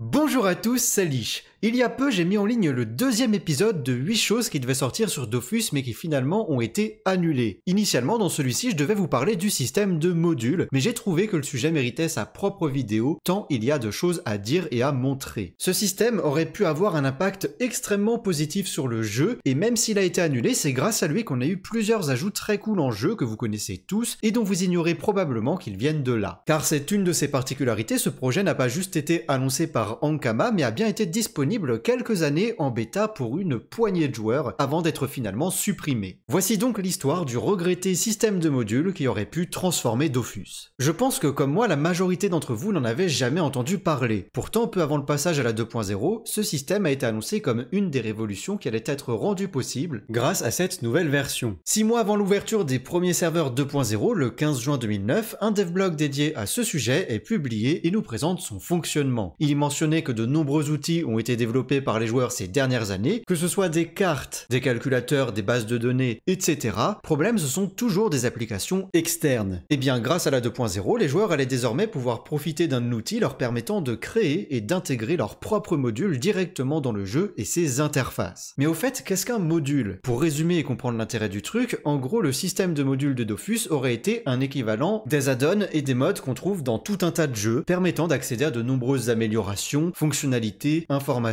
Bonjour à tous, Salish. Il y a peu, j'ai mis en ligne le deuxième épisode de 8 choses qui devaient sortir sur Dofus mais qui finalement ont été annulées. Initialement, dans celui-ci, je devais vous parler du système de modules, mais j'ai trouvé que le sujet méritait sa propre vidéo tant il y a de choses à dire et à montrer. Ce système aurait pu avoir un impact extrêmement positif sur le jeu et même s'il a été annulé, c'est grâce à lui qu'on a eu plusieurs ajouts très cool en jeu que vous connaissez tous et dont vous ignorez probablement qu'ils viennent de là. Car c'est une de ses particularités, ce projet n'a pas juste été annoncé par Ankama mais a bien été disponible quelques années en bêta pour une poignée de joueurs avant d'être finalement supprimé. Voici donc l'histoire du regretté système de modules qui aurait pu transformer Dofus. Je pense que comme moi, la majorité d'entre vous n'en avait jamais entendu parler. Pourtant, peu avant le passage à la 2.0, ce système a été annoncé comme une des révolutions qui allait être rendue possible grâce à cette nouvelle version. Six mois avant l'ouverture des premiers serveurs 2.0, le 15 juin 2009, un devblog dédié à ce sujet est publié et nous présente son fonctionnement. Il mentionnait que de nombreux outils ont été développés développés par les joueurs ces dernières années, que ce soit des cartes, des calculateurs, des bases de données, etc. Problème, ce sont toujours des applications externes. Et eh bien grâce à la 2.0, les joueurs allaient désormais pouvoir profiter d'un outil leur permettant de créer et d'intégrer leurs propres modules directement dans le jeu et ses interfaces. Mais au fait, qu'est-ce qu'un module Pour résumer et comprendre l'intérêt du truc, en gros le système de modules de Dofus aurait été un équivalent des add-ons et des modes qu'on trouve dans tout un tas de jeux, permettant d'accéder à de nombreuses améliorations, fonctionnalités, informations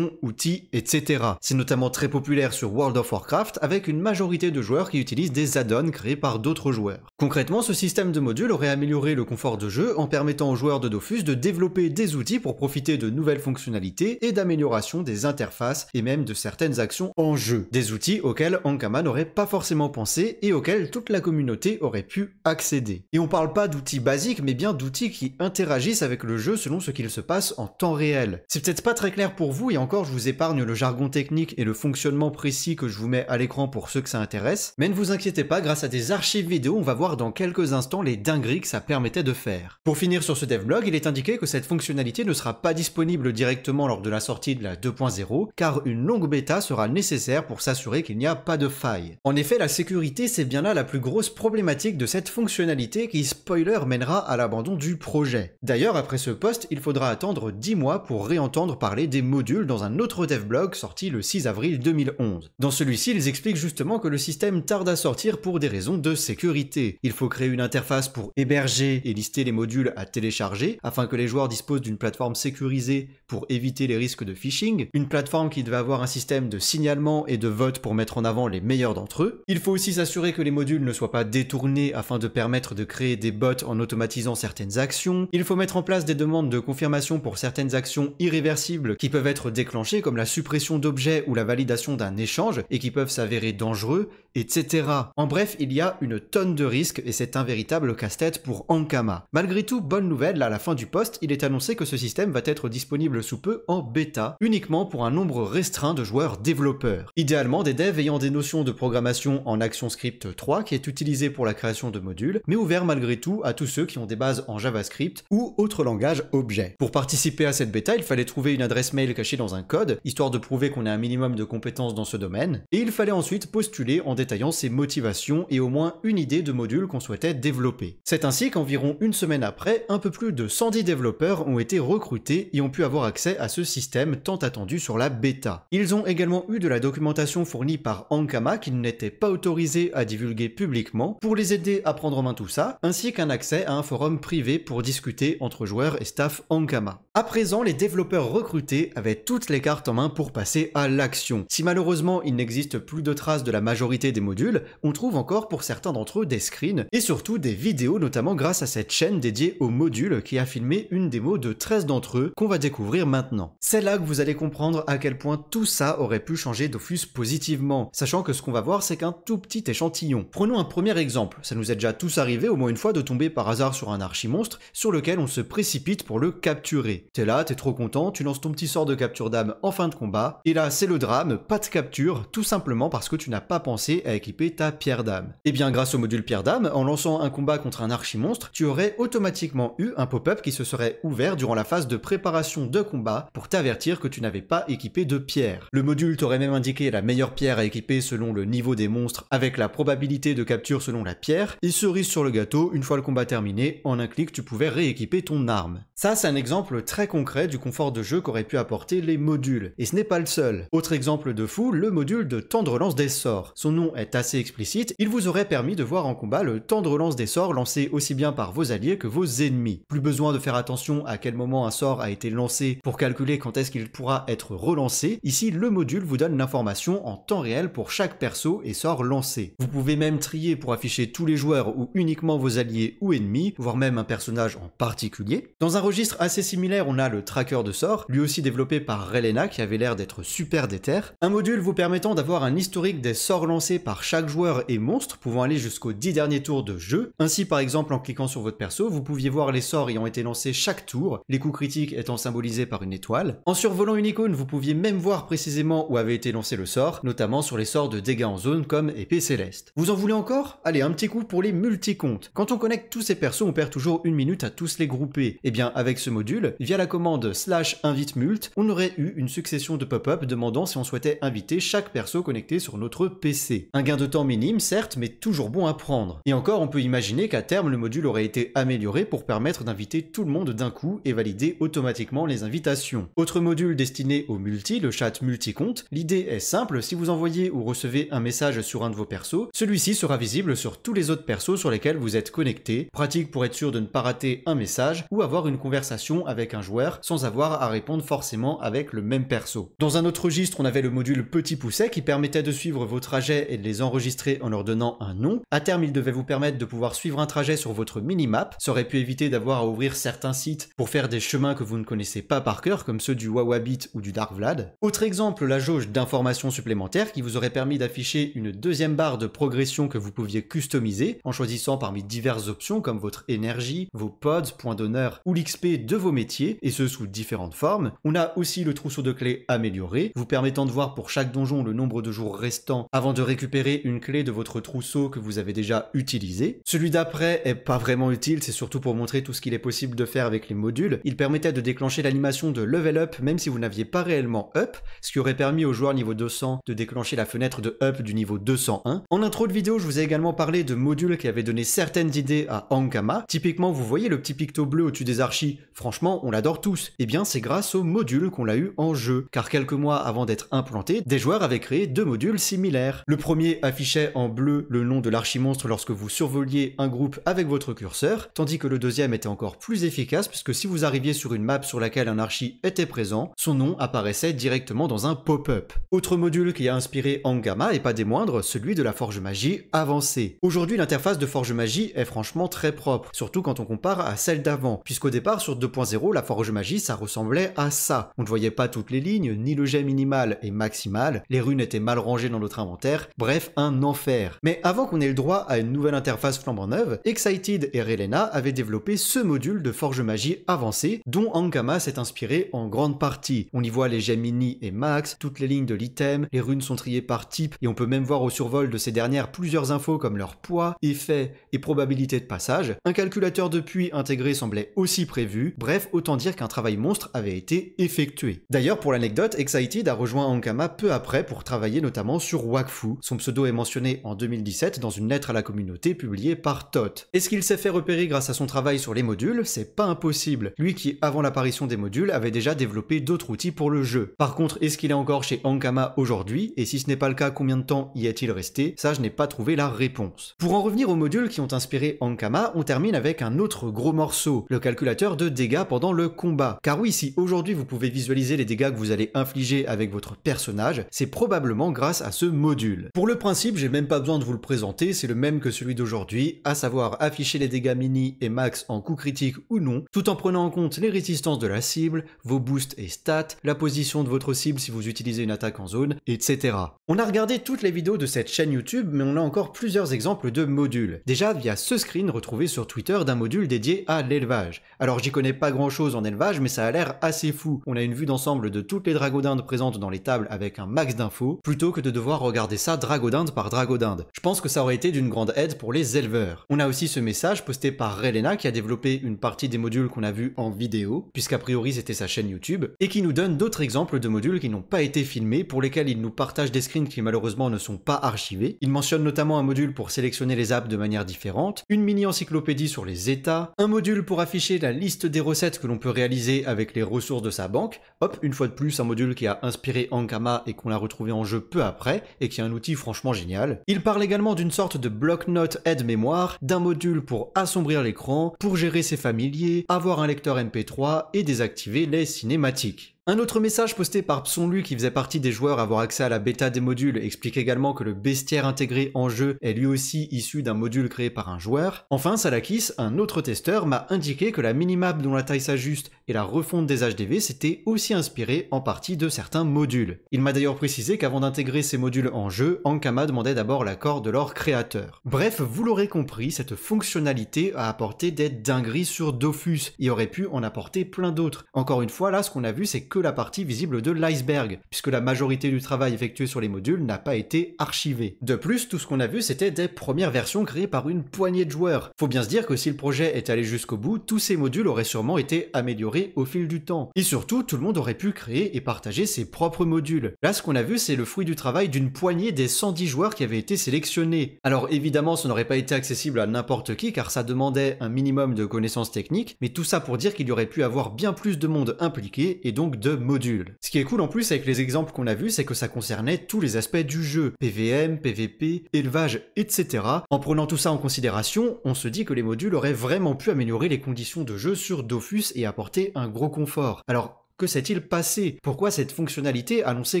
outils, etc. C'est notamment très populaire sur World of Warcraft avec une majorité de joueurs qui utilisent des add-ons créés par d'autres joueurs. Concrètement, ce système de modules aurait amélioré le confort de jeu en permettant aux joueurs de Dofus de développer des outils pour profiter de nouvelles fonctionnalités et d'amélioration des interfaces et même de certaines actions en jeu. Des outils auxquels Ankama n'aurait pas forcément pensé et auxquels toute la communauté aurait pu accéder. Et on parle pas d'outils basiques mais bien d'outils qui interagissent avec le jeu selon ce qu'il se passe en temps réel. C'est peut-être pas très clair pour vous et encore je vous épargne le jargon technique et le fonctionnement précis que je vous mets à l'écran pour ceux que ça intéresse, mais ne vous inquiétez pas, grâce à des archives vidéo, on va voir dans quelques instants les dingueries que ça permettait de faire. Pour finir sur ce devlog, il est indiqué que cette fonctionnalité ne sera pas disponible directement lors de la sortie de la 2.0, car une longue bêta sera nécessaire pour s'assurer qu'il n'y a pas de faille. En effet, la sécurité, c'est bien là la plus grosse problématique de cette fonctionnalité qui, spoiler, mènera à l'abandon du projet. D'ailleurs, après ce poste, il faudra attendre 10 mois pour réentendre parler des modules dans un autre dev blog sorti le 6 avril 2011. Dans celui-ci, ils expliquent justement que le système tarde à sortir pour des raisons de sécurité. Il faut créer une interface pour héberger et lister les modules à télécharger afin que les joueurs disposent d'une plateforme sécurisée pour éviter les risques de phishing, une plateforme qui devait avoir un système de signalement et de vote pour mettre en avant les meilleurs d'entre eux. Il faut aussi s'assurer que les modules ne soient pas détournés afin de permettre de créer des bots en automatisant certaines actions. Il faut mettre en place des demandes de confirmation pour certaines actions irréversibles qui peuvent être déclenchés comme la suppression d'objets ou la validation d'un échange et qui peuvent s'avérer dangereux, etc. En bref, il y a une tonne de risques et c'est un véritable casse-tête pour Ankama. Malgré tout, bonne nouvelle, à la fin du poste, il est annoncé que ce système va être disponible sous peu en bêta, uniquement pour un nombre restreint de joueurs développeurs. Idéalement, des devs ayant des notions de programmation en ActionScript 3 qui est utilisé pour la création de modules, mais ouvert malgré tout à tous ceux qui ont des bases en JavaScript ou autre langage objet. Pour participer à cette bêta, il fallait trouver une adresse mail cachée dans un code, histoire de prouver qu'on a un minimum de compétences dans ce domaine, et il fallait ensuite postuler en détaillant ses motivations et au moins une idée de module qu'on souhaitait développer. C'est ainsi qu'environ une semaine après, un peu plus de 110 développeurs ont été recrutés et ont pu avoir accès à ce système tant attendu sur la bêta. Ils ont également eu de la documentation fournie par Ankama qu'ils n'étaient pas autorisés à divulguer publiquement pour les aider à prendre en main tout ça, ainsi qu'un accès à un forum privé pour discuter entre joueurs et staff Ankama. À présent, les développeurs recrutés avaient toutes les cartes en main pour passer à l'action. Si malheureusement il n'existe plus de traces de la majorité des modules, on trouve encore pour certains d'entre eux des screens et surtout des vidéos notamment grâce à cette chaîne dédiée aux modules qui a filmé une démo de 13 d'entre eux qu'on va découvrir maintenant. C'est là que vous allez comprendre à quel point tout ça aurait pu changer Dofus positivement, sachant que ce qu'on va voir c'est qu'un tout petit échantillon. Prenons un premier exemple, ça nous est déjà tous arrivé au moins une fois de tomber par hasard sur un archimonstre sur lequel on se précipite pour le capturer. T'es là, t'es trop content, tu lances ton petit sort de capture capture d'âme en fin de combat. Et là, c'est le drame, pas de capture, tout simplement parce que tu n'as pas pensé à équiper ta pierre d'âme. Et eh bien, grâce au module pierre d'âme, en lançant un combat contre un archi-monstre, tu aurais automatiquement eu un pop-up qui se serait ouvert durant la phase de préparation de combat pour t'avertir que tu n'avais pas équipé de pierre. Le module t'aurait même indiqué la meilleure pierre à équiper selon le niveau des monstres avec la probabilité de capture selon la pierre, et cerise sur le gâteau, une fois le combat terminé, en un clic tu pouvais rééquiper ton arme. Ça c'est un exemple très concret du confort de jeu qu'aurait pu apporter les modules. Et ce n'est pas le seul. Autre exemple de fou, le module de temps de relance des sorts. Son nom est assez explicite, il vous aurait permis de voir en combat le temps de relance des sorts lancés aussi bien par vos alliés que vos ennemis. Plus besoin de faire attention à quel moment un sort a été lancé pour calculer quand est-ce qu'il pourra être relancé. Ici, le module vous donne l'information en temps réel pour chaque perso et sort lancé. Vous pouvez même trier pour afficher tous les joueurs ou uniquement vos alliés ou ennemis, voire même un personnage en particulier. Dans un registre assez similaire, on a le tracker de sorts, lui aussi développé par Relena qui avait l'air d'être super déter. Un module vous permettant d'avoir un historique des sorts lancés par chaque joueur et monstre, pouvant aller jusqu'aux 10 derniers tours de jeu. Ainsi, par exemple, en cliquant sur votre perso, vous pouviez voir les sorts ayant été lancés chaque tour, les coups critiques étant symbolisés par une étoile. En survolant une icône, vous pouviez même voir précisément où avait été lancé le sort, notamment sur les sorts de dégâts en zone comme épée céleste. Vous en voulez encore Allez, un petit coup pour les multi-comptes. Quand on connecte tous ces persos, on perd toujours une minute à tous les grouper. Et eh bien, avec ce module, via la commande slash invite mult, on on aurait eu une succession de pop-up demandant si on souhaitait inviter chaque perso connecté sur notre PC. Un gain de temps minime, certes, mais toujours bon à prendre. Et encore, on peut imaginer qu'à terme, le module aurait été amélioré pour permettre d'inviter tout le monde d'un coup et valider automatiquement les invitations. Autre module destiné au multi, le chat multi-compte, l'idée est simple, si vous envoyez ou recevez un message sur un de vos persos, celui-ci sera visible sur tous les autres persos sur lesquels vous êtes connecté, pratique pour être sûr de ne pas rater un message ou avoir une conversation avec un joueur sans avoir à répondre forcément avec le même perso. Dans un autre registre, on avait le module Petit Pousset qui permettait de suivre vos trajets et de les enregistrer en leur donnant un nom. À terme, il devait vous permettre de pouvoir suivre un trajet sur votre minimap. Ça aurait pu éviter d'avoir à ouvrir certains sites pour faire des chemins que vous ne connaissez pas par cœur, comme ceux du Wawabit ou du Dark Vlad. Autre exemple, la jauge d'informations supplémentaires qui vous aurait permis d'afficher une deuxième barre de progression que vous pouviez customiser en choisissant parmi diverses options comme votre énergie, vos pods, points d'honneur ou l'XP de vos métiers, et ce sous différentes formes. On a aussi le trousseau de clés amélioré, vous permettant de voir pour chaque donjon le nombre de jours restants avant de récupérer une clé de votre trousseau que vous avez déjà utilisé. Celui d'après est pas vraiment utile, c'est surtout pour montrer tout ce qu'il est possible de faire avec les modules. Il permettait de déclencher l'animation de level up même si vous n'aviez pas réellement up, ce qui aurait permis aux joueur niveau 200 de déclencher la fenêtre de up du niveau 201. En intro de vidéo, je vous ai également parlé de modules qui avaient donné certaines idées à Ankama. Typiquement, vous voyez le petit picto bleu au-dessus des archis. Franchement, on l'adore tous. et eh bien, c'est grâce aux modules qu'on l'a eu en jeu, car quelques mois avant d'être implanté, des joueurs avaient créé deux modules similaires. Le premier affichait en bleu le nom de l'archimonstre lorsque vous survoliez un groupe avec votre curseur, tandis que le deuxième était encore plus efficace puisque si vous arriviez sur une map sur laquelle un archi était présent, son nom apparaissait directement dans un pop-up. Autre module qui a inspiré Angama et pas des moindres, celui de la Forge Magie avancée. Aujourd'hui, l'interface de Forge Magie est franchement très propre, surtout quand on compare à celle d'avant, puisqu'au départ sur 2.0, la Forge Magie ça ressemblait à ça. On voyait pas toutes les lignes, ni le jet minimal et maximal, les runes étaient mal rangées dans notre inventaire, bref, un enfer. Mais avant qu'on ait le droit à une nouvelle interface flambant neuve, Excited et Relena avaient développé ce module de forge magie avancée, dont Ankama s'est inspiré en grande partie. On y voit les jets mini et max, toutes les lignes de l'item, les runes sont triées par type, et on peut même voir au survol de ces dernières plusieurs infos comme leur poids, effet et probabilité de passage. Un calculateur de puits intégré semblait aussi prévu, bref, autant dire qu'un travail monstre avait été effectué. D'ailleurs, pour l'anecdote, Excited a rejoint Ankama peu après pour travailler notamment sur Wakfu. Son pseudo est mentionné en 2017 dans une lettre à la communauté publiée par Tot. Est-ce qu'il s'est fait repérer grâce à son travail sur les modules C'est pas impossible. Lui qui, avant l'apparition des modules, avait déjà développé d'autres outils pour le jeu. Par contre, est-ce qu'il est encore chez Ankama aujourd'hui Et si ce n'est pas le cas, combien de temps y est-il resté Ça, je n'ai pas trouvé la réponse. Pour en revenir aux modules qui ont inspiré Ankama, on termine avec un autre gros morceau, le calculateur de dégâts pendant le combat. Car oui, si aujourd'hui vous pouvez visualiser les dégâts que vous allez infliger avec votre personnage, c'est probablement grâce à ce module. Pour le principe, j'ai même pas besoin de vous le présenter, c'est le même que celui d'aujourd'hui, à savoir afficher les dégâts mini et max en coup critique ou non, tout en prenant en compte les résistances de la cible, vos boosts et stats, la position de votre cible si vous utilisez une attaque en zone, etc. On a regardé toutes les vidéos de cette chaîne YouTube, mais on a encore plusieurs exemples de modules. Déjà via ce screen retrouvé sur Twitter d'un module dédié à l'élevage. Alors j'y connais pas grand chose en élevage, mais ça a l'air assez fou. On a une vue d'ensemble de toutes les dragodindes présentes dans les tables avec un max d'infos, plutôt que de devoir regarder ça dragodinde par dragodinde. Je pense que ça aurait été d'une grande aide pour les éleveurs. On a aussi ce message posté par Relena qui a développé une partie des modules qu'on a vus en vidéo, puisqu'a priori c'était sa chaîne YouTube, et qui nous donne d'autres exemples de modules qui n'ont pas été filmés, pour lesquels il nous partage des screens qui malheureusement ne sont pas archivés. Il mentionne notamment un module pour sélectionner les apps de manière différente, une mini-encyclopédie sur les états, un module pour afficher la liste des recettes que l'on peut réaliser avec les ressources de sa banque, hop, une fois de plus, un module qui a inspiré Ankama et qu'on l'a retrouvé en jeu peu après, et qui est un outil franchement génial. Il parle également d'une sorte de bloc-notes aide-mémoire, d'un module pour assombrir l'écran, pour gérer ses familiers, avoir un lecteur MP3 et désactiver les cinématiques. Un autre message posté par Psonlu qui faisait partie des joueurs à avoir accès à la bêta des modules explique également que le bestiaire intégré en jeu est lui aussi issu d'un module créé par un joueur. Enfin, Salakis, un autre testeur, m'a indiqué que la minimap dont la taille s'ajuste et la refonte des HDV s'étaient aussi inspirées en partie de certains modules. Il m'a d'ailleurs précisé qu'avant d'intégrer ces modules en jeu, Ankama demandait d'abord l'accord de leur créateur. Bref, vous l'aurez compris, cette fonctionnalité a apporté des dingueries sur Dofus et aurait pu en apporter plein d'autres. Encore une fois, là, ce qu'on a vu, c'est la partie visible de l'iceberg, puisque la majorité du travail effectué sur les modules n'a pas été archivé. De plus, tout ce qu'on a vu, c'était des premières versions créées par une poignée de joueurs. Faut bien se dire que si le projet est allé jusqu'au bout, tous ces modules auraient sûrement été améliorés au fil du temps. Et surtout, tout le monde aurait pu créer et partager ses propres modules. Là, ce qu'on a vu, c'est le fruit du travail d'une poignée des 110 joueurs qui avaient été sélectionnés. Alors évidemment, ça n'aurait pas été accessible à n'importe qui, car ça demandait un minimum de connaissances techniques, mais tout ça pour dire qu'il y aurait pu avoir bien plus de monde impliqué et donc de modules. Ce qui est cool en plus avec les exemples qu'on a vus, c'est que ça concernait tous les aspects du jeu, PVM, PVP, élevage, etc. En prenant tout ça en considération, on se dit que les modules auraient vraiment pu améliorer les conditions de jeu sur Dofus et apporter un gros confort. Alors, que s'est-il passé Pourquoi cette fonctionnalité, annoncée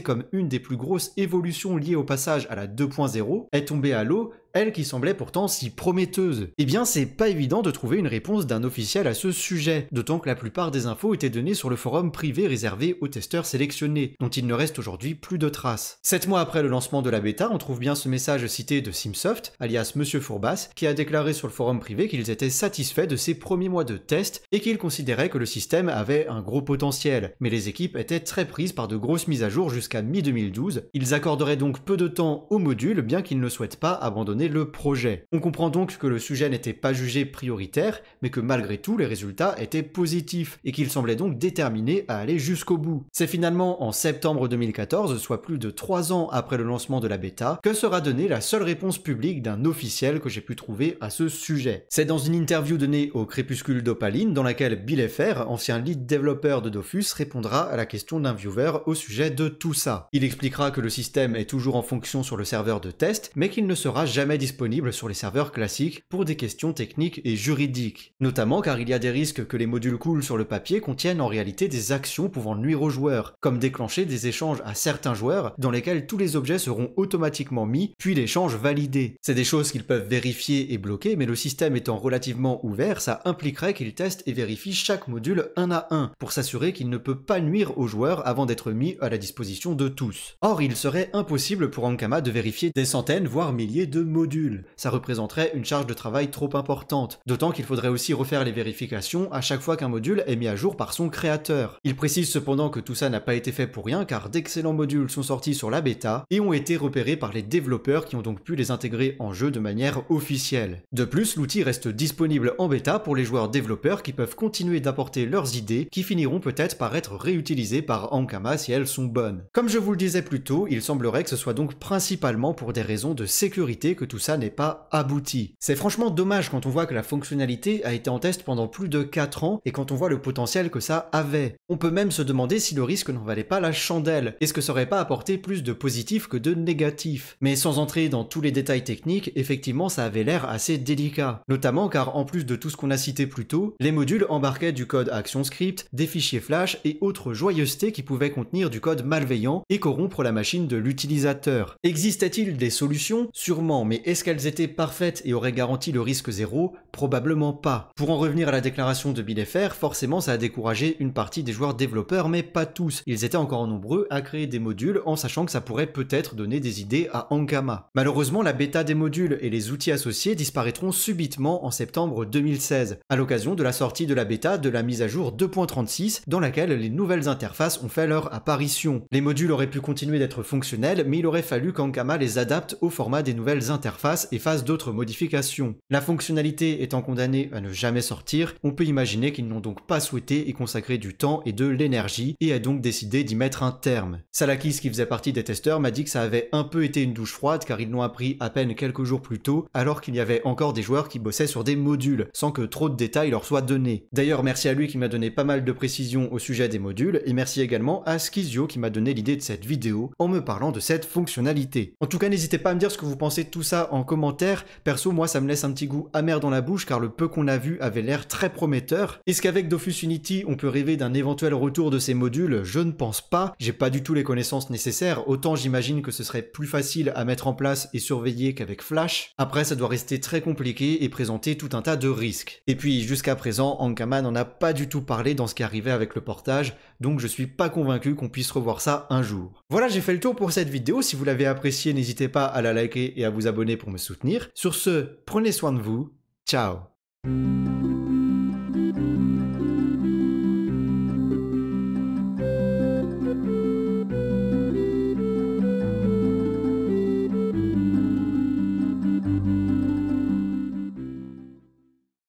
comme une des plus grosses évolutions liées au passage à la 2.0, est tombée à l'eau elle qui semblait pourtant si prometteuse Eh bien, c'est pas évident de trouver une réponse d'un officiel à ce sujet, d'autant que la plupart des infos étaient données sur le forum privé réservé aux testeurs sélectionnés, dont il ne reste aujourd'hui plus de traces. Sept mois après le lancement de la bêta, on trouve bien ce message cité de Simsoft, alias Monsieur Fourbas, qui a déclaré sur le forum privé qu'ils étaient satisfaits de ses premiers mois de test et qu'ils considéraient que le système avait un gros potentiel, mais les équipes étaient très prises par de grosses mises à jour jusqu'à mi-2012. Ils accorderaient donc peu de temps au module, bien qu'ils ne souhaitent pas abandonner le projet. On comprend donc que le sujet n'était pas jugé prioritaire, mais que malgré tout les résultats étaient positifs, et qu'il semblait donc déterminé à aller jusqu'au bout. C'est finalement en septembre 2014, soit plus de trois ans après le lancement de la bêta, que sera donnée la seule réponse publique d'un officiel que j'ai pu trouver à ce sujet. C'est dans une interview donnée au Crépuscule d'Opaline, dans laquelle Bill FR, ancien lead développeur de Dofus, répondra à la question d'un viewer au sujet de tout ça. Il expliquera que le système est toujours en fonction sur le serveur de test, mais qu'il ne sera jamais jamais disponible sur les serveurs classiques pour des questions techniques et juridiques, notamment car il y a des risques que les modules cool sur le papier contiennent en réalité des actions pouvant nuire aux joueurs, comme déclencher des échanges à certains joueurs dans lesquels tous les objets seront automatiquement mis, puis l'échange validé. C'est des choses qu'ils peuvent vérifier et bloquer, mais le système étant relativement ouvert, ça impliquerait qu'ils testent et vérifient chaque module un à un, pour s'assurer qu'il ne peut pas nuire aux joueurs avant d'être mis à la disposition de tous. Or, il serait impossible pour Ankama de vérifier des centaines, voire milliers de modules module. Ça représenterait une charge de travail trop importante, d'autant qu'il faudrait aussi refaire les vérifications à chaque fois qu'un module est mis à jour par son créateur. Il précise cependant que tout ça n'a pas été fait pour rien car d'excellents modules sont sortis sur la bêta et ont été repérés par les développeurs qui ont donc pu les intégrer en jeu de manière officielle. De plus, l'outil reste disponible en bêta pour les joueurs développeurs qui peuvent continuer d'apporter leurs idées qui finiront peut-être par être réutilisées par Ankama si elles sont bonnes. Comme je vous le disais plus tôt, il semblerait que ce soit donc principalement pour des raisons de sécurité que tout ça n'est pas abouti. C'est franchement dommage quand on voit que la fonctionnalité a été en test pendant plus de 4 ans et quand on voit le potentiel que ça avait. On peut même se demander si le risque n'en valait pas la chandelle, est-ce que ça aurait pas apporté plus de positif que de négatif. Mais sans entrer dans tous les détails techniques, effectivement ça avait l'air assez délicat. Notamment car en plus de tout ce qu'on a cité plus tôt, les modules embarquaient du code ActionScript, des fichiers flash et autres joyeusetés qui pouvaient contenir du code malveillant et corrompre la machine de l'utilisateur. Existait-il des solutions Sûrement, mais est-ce qu'elles étaient parfaites et auraient garanti le risque zéro Probablement pas. Pour en revenir à la déclaration de FR, forcément ça a découragé une partie des joueurs développeurs, mais pas tous. Ils étaient encore nombreux à créer des modules en sachant que ça pourrait peut-être donner des idées à Ankama. Malheureusement, la bêta des modules et les outils associés disparaîtront subitement en septembre 2016, à l'occasion de la sortie de la bêta de la mise à jour 2.36, dans laquelle les nouvelles interfaces ont fait leur apparition. Les modules auraient pu continuer d'être fonctionnels, mais il aurait fallu qu'Ankama les adapte au format des nouvelles interfaces interface et fasse d'autres modifications. La fonctionnalité étant condamnée à ne jamais sortir, on peut imaginer qu'ils n'ont donc pas souhaité y consacrer du temps et de l'énergie et a donc décidé d'y mettre un terme. Salakis, qui faisait partie des testeurs, m'a dit que ça avait un peu été une douche froide car ils l'ont appris à peine quelques jours plus tôt alors qu'il y avait encore des joueurs qui bossaient sur des modules sans que trop de détails leur soient donnés. D'ailleurs, merci à lui qui m'a donné pas mal de précisions au sujet des modules et merci également à Schizio qui m'a donné l'idée de cette vidéo en me parlant de cette fonctionnalité. En tout cas, n'hésitez pas à me dire ce que vous pensez de tout ça en commentaire. Perso, moi, ça me laisse un petit goût amer dans la bouche car le peu qu'on a vu avait l'air très prometteur. Est-ce qu'avec Dofus Unity, on peut rêver d'un éventuel retour de ces modules Je ne pense pas. J'ai pas du tout les connaissances nécessaires. Autant j'imagine que ce serait plus facile à mettre en place et surveiller qu'avec Flash. Après, ça doit rester très compliqué et présenter tout un tas de risques. Et puis, jusqu'à présent, Ankama n'en a pas du tout parlé dans ce qui arrivait avec le portage, donc je suis pas convaincu qu'on puisse revoir ça un jour. Voilà, j'ai fait le tour pour cette vidéo. Si vous l'avez apprécié n'hésitez pas à la liker et à vous abonner pour me soutenir. Sur ce, prenez soin de vous. Ciao